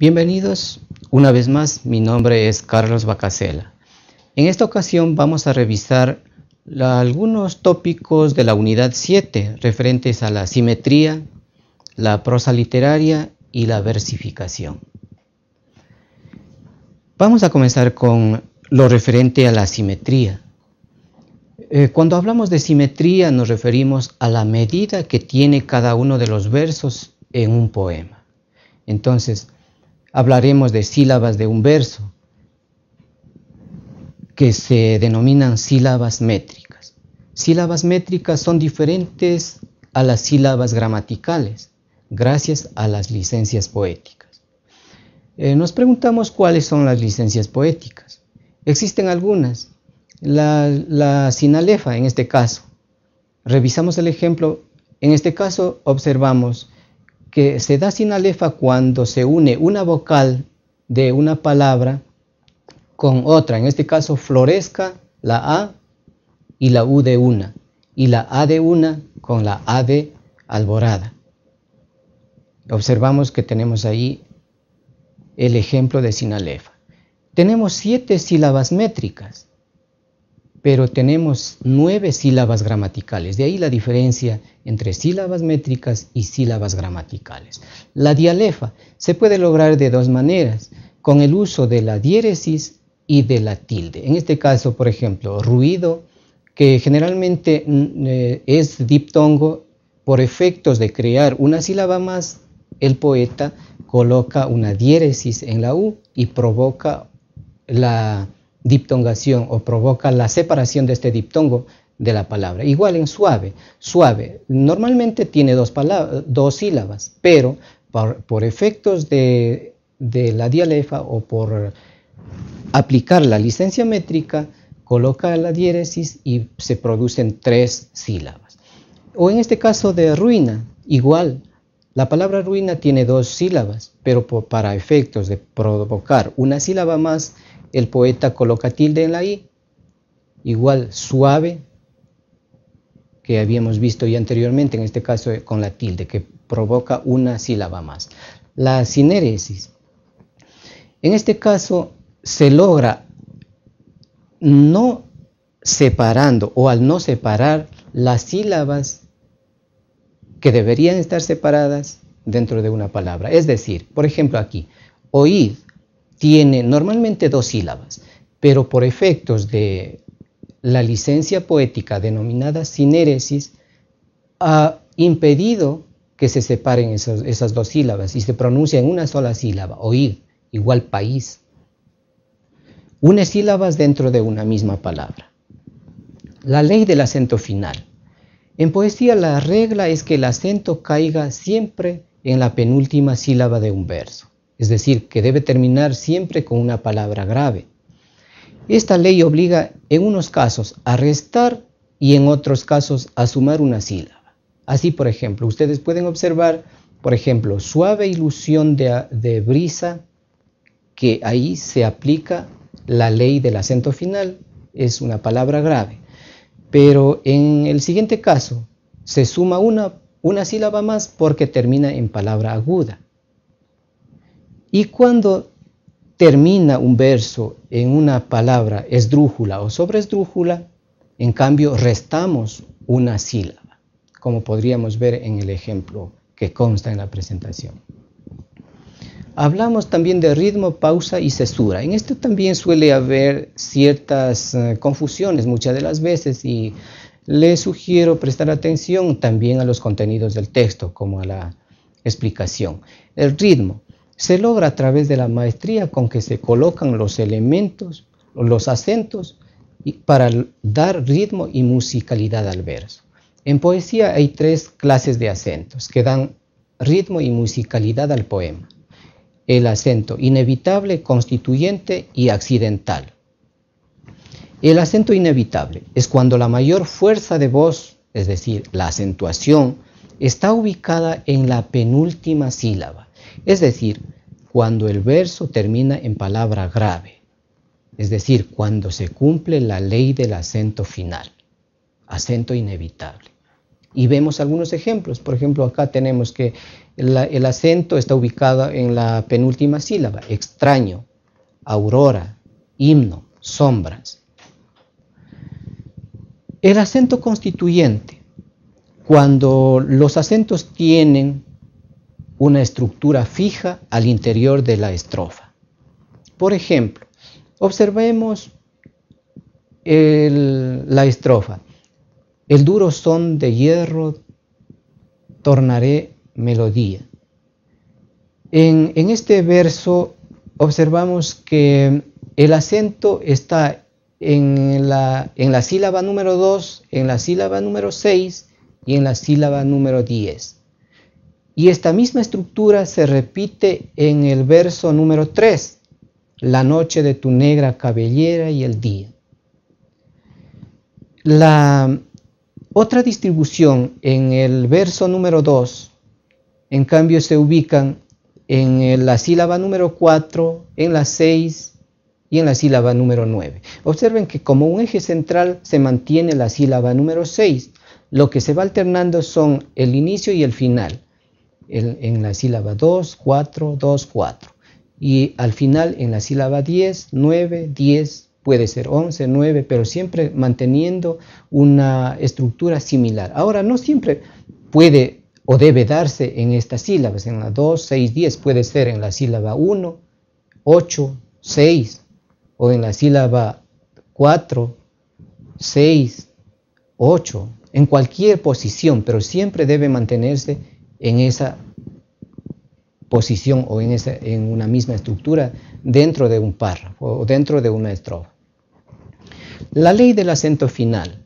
Bienvenidos una vez más, mi nombre es Carlos Bacasela. En esta ocasión vamos a revisar algunos tópicos de la unidad 7 referentes a la simetría, la prosa literaria y la versificación. Vamos a comenzar con lo referente a la simetría. Eh, cuando hablamos de simetría nos referimos a la medida que tiene cada uno de los versos en un poema. Entonces, hablaremos de sílabas de un verso, que se denominan sílabas métricas. Sílabas métricas son diferentes a las sílabas gramaticales, gracias a las licencias poéticas. Eh, nos preguntamos cuáles son las licencias poéticas. Existen algunas. La, la sinalefa, en este caso. Revisamos el ejemplo. En este caso, observamos que se da sinalefa cuando se une una vocal de una palabra con otra. En este caso, florezca la A y la U de una, y la A de una con la A de alborada. Observamos que tenemos ahí el ejemplo de sinalefa. Tenemos siete sílabas métricas pero tenemos nueve sílabas gramaticales, de ahí la diferencia entre sílabas métricas y sílabas gramaticales. La dialefa se puede lograr de dos maneras, con el uso de la diéresis y de la tilde. En este caso, por ejemplo, ruido, que generalmente mm, eh, es diptongo, por efectos de crear una sílaba más, el poeta coloca una diéresis en la U y provoca la diptongación o provoca la separación de este diptongo de la palabra. Igual en suave, suave, normalmente tiene dos, palabras, dos sílabas, pero por, efectos de, de, la dialefa o por aplicar la licencia métrica, coloca la diéresis y se producen tres sílabas. O en este caso de ruina, igual, la palabra ruina tiene dos sílabas, pero para efectos de provocar una sílaba más el poeta coloca tilde en la I, igual suave, que habíamos visto ya anteriormente, en este caso con la tilde, que provoca una sílaba más. La sinéresis. En este caso se logra no separando o al no separar las sílabas que deberían estar separadas dentro de una palabra. Es decir, por ejemplo aquí, oíd, tiene normalmente dos sílabas, pero por efectos de la licencia poética denominada sinéresis, ha impedido que se separen esas dos sílabas y se pronuncie en una sola sílaba, oír, igual país. Une sílabas dentro de una misma palabra. La ley del acento final. En poesía la regla es que el acento caiga siempre en la penúltima sílaba de un verso es decir, que debe terminar siempre con una palabra grave. Esta ley obliga en unos casos a restar y en otros casos a sumar una sílaba. Así, por ejemplo, ustedes pueden observar, por ejemplo, suave ilusión de, brisa, que ahí se aplica la ley del acento final, es una palabra grave. Pero en el siguiente caso, se suma una, una sílaba más porque termina en palabra aguda. Y cuando termina un verso en una palabra esdrújula o esdrújula en cambio restamos una sílaba, como podríamos ver en el ejemplo que consta en la presentación. Hablamos también de ritmo, pausa y cesura. En esto también suele haber ciertas eh, confusiones muchas de las veces y le sugiero prestar atención también a los contenidos del texto como a la explicación. El ritmo se logra a través de la maestría con que se colocan los elementos, los acentos, para dar ritmo y musicalidad al verso. En poesía hay tres clases de acentos que dan ritmo y musicalidad al poema. El acento inevitable, constituyente y accidental. El acento inevitable es cuando la mayor fuerza de voz, es decir, la acentuación, está ubicada en la penúltima sílaba es decir, cuando el verso termina en palabra grave, es decir, cuando se cumple la ley del acento final, acento inevitable. Y vemos algunos ejemplos, por ejemplo, acá tenemos que el acento está ubicado en la penúltima sílaba, extraño, aurora, himno, sombras. El acento constituyente, cuando los acentos tienen una estructura fija al interior de la estrofa. Por ejemplo, observemos la estrofa. El duro son de hierro tornaré melodía. En, este verso observamos que el acento está en la, en la sílaba número 2, en la sílaba número 6 y en la sílaba número 10. Y esta misma estructura se repite en el verso número 3, la noche de tu negra cabellera y el día. La otra distribución en el verso número 2, en cambio, se ubican en la sílaba número 4, en la 6 y en la sílaba número 9. Observen que como un eje central se mantiene la sílaba número 6. Lo que se va alternando son el inicio y el final en la sílaba 2, 4, 2, 4. Y al final en la sílaba 10, 9, 10, puede ser 11, 9, pero siempre manteniendo una estructura similar. Ahora, no siempre puede o debe darse en estas sílabas, en la 2, 6, 10, puede ser en la sílaba 1, 8, 6, o en la sílaba 4, 6, 8, en cualquier posición, pero siempre debe mantenerse en esa posición o en, esa, en una misma estructura dentro de un párrafo o dentro de una estrofa. La ley del acento final.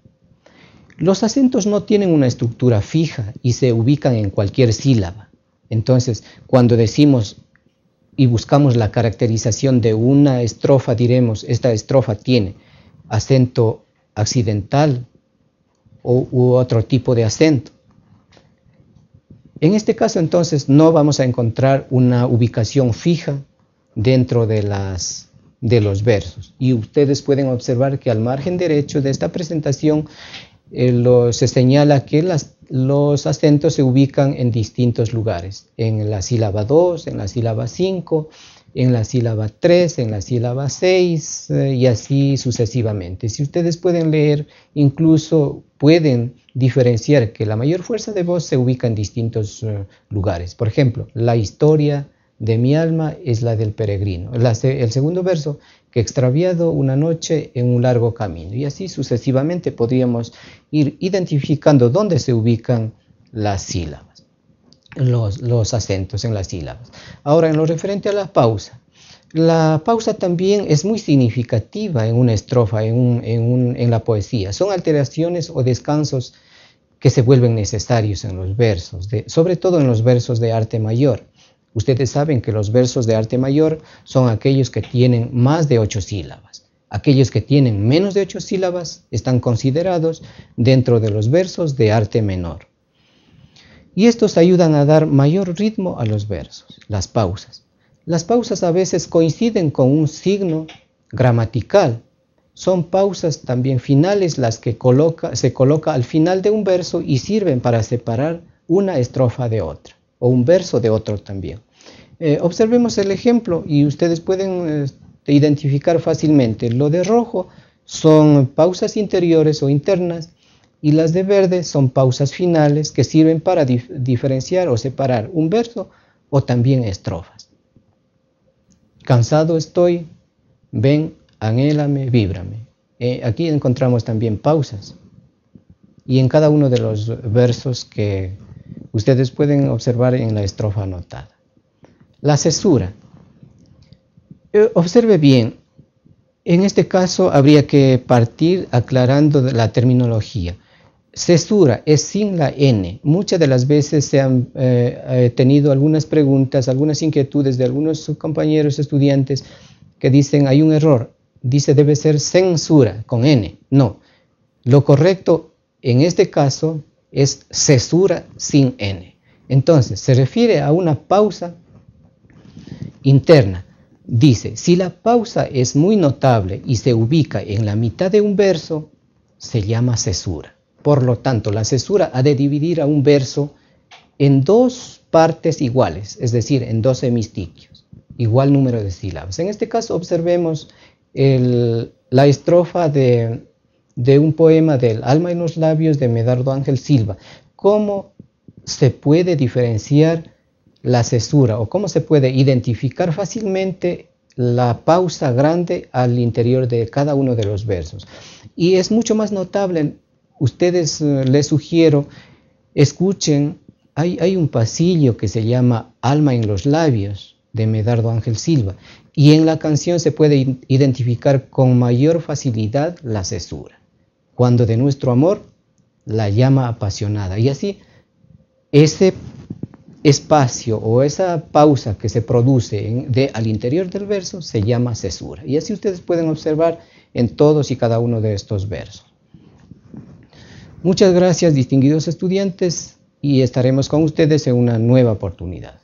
Los acentos no tienen una estructura fija y se ubican en cualquier sílaba. Entonces, cuando decimos y buscamos la caracterización de una estrofa, diremos, esta estrofa tiene acento accidental o u otro tipo de acento. En este caso entonces no vamos a encontrar una ubicación fija dentro de, las, los versos. Y ustedes pueden observar que al margen derecho de esta presentación eh, se señala que los acentos se ubican en distintos lugares, en la sílaba 2, en la sílaba 5, en la sílaba 3, en la sílaba 6 eh, y así sucesivamente. Si ustedes pueden leer, incluso pueden diferenciar que la mayor fuerza de voz se ubica en distintos eh, lugares. Por ejemplo, la historia de mi alma es la del peregrino. el segundo verso, que extraviado una noche en un largo camino. Y así sucesivamente podríamos ir identificando dónde se ubican las sílabas los, acentos en las sílabas. Ahora, en lo referente a la pausa, la pausa también es muy significativa en una estrofa, en, la poesía. Son alteraciones o descansos que se vuelven necesarios en los versos, sobre todo en los versos de arte mayor. Ustedes saben que los versos de arte mayor son aquellos que tienen más de ocho sílabas. Aquellos que tienen menos de ocho sílabas están considerados dentro de los versos de arte menor. Y estos ayudan a dar mayor ritmo a los versos, las pausas. Las pausas a veces coinciden con un signo gramatical. Son pausas también finales las que se coloca al final de un verso y sirven para separar una estrofa de otra o un verso de otro también. Eh, observemos el ejemplo y ustedes pueden este, identificar fácilmente. Lo de rojo son pausas interiores o internas y las de verde son pausas finales que sirven para diferenciar o separar un verso o también estrofas. Cansado estoy, ven, anhélame, víbrame. Eh, aquí encontramos también pausas. Y en cada uno de los versos que ustedes pueden observar en la estrofa anotada. La cesura. Eh, observe bien, en este caso habría que partir aclarando la terminología. Cesura es sin la N. Muchas de las veces se han eh, eh, tenido algunas preguntas, algunas inquietudes de algunos compañeros estudiantes que dicen hay un error. Dice debe ser censura con N. No. Lo correcto en este caso es cesura sin N. Entonces, se refiere a una pausa interna. Dice, si la pausa es muy notable y se ubica en la mitad de un verso, se llama cesura. Por lo tanto, la cesura ha de dividir a un verso en dos partes iguales, es decir, en dos hemistiquios, igual número de sílabas. En este caso, observemos la estrofa de, de un poema del Alma en los labios de Medardo Ángel Silva. ¿Cómo se puede diferenciar la cesura o cómo se puede identificar fácilmente la pausa grande al interior de cada uno de los versos? Y es mucho más notable ustedes eh, les sugiero, escuchen, hay, hay un pasillo que se llama Alma en los labios de Medardo Ángel Silva y en la canción se puede identificar con mayor facilidad la cesura, cuando de nuestro amor la llama apasionada. Y así, ese espacio o esa pausa que se produce de, al interior del verso se llama cesura. Y así ustedes pueden observar en todos y cada uno de estos versos. Muchas gracias, distinguidos estudiantes, y estaremos con ustedes en una nueva oportunidad.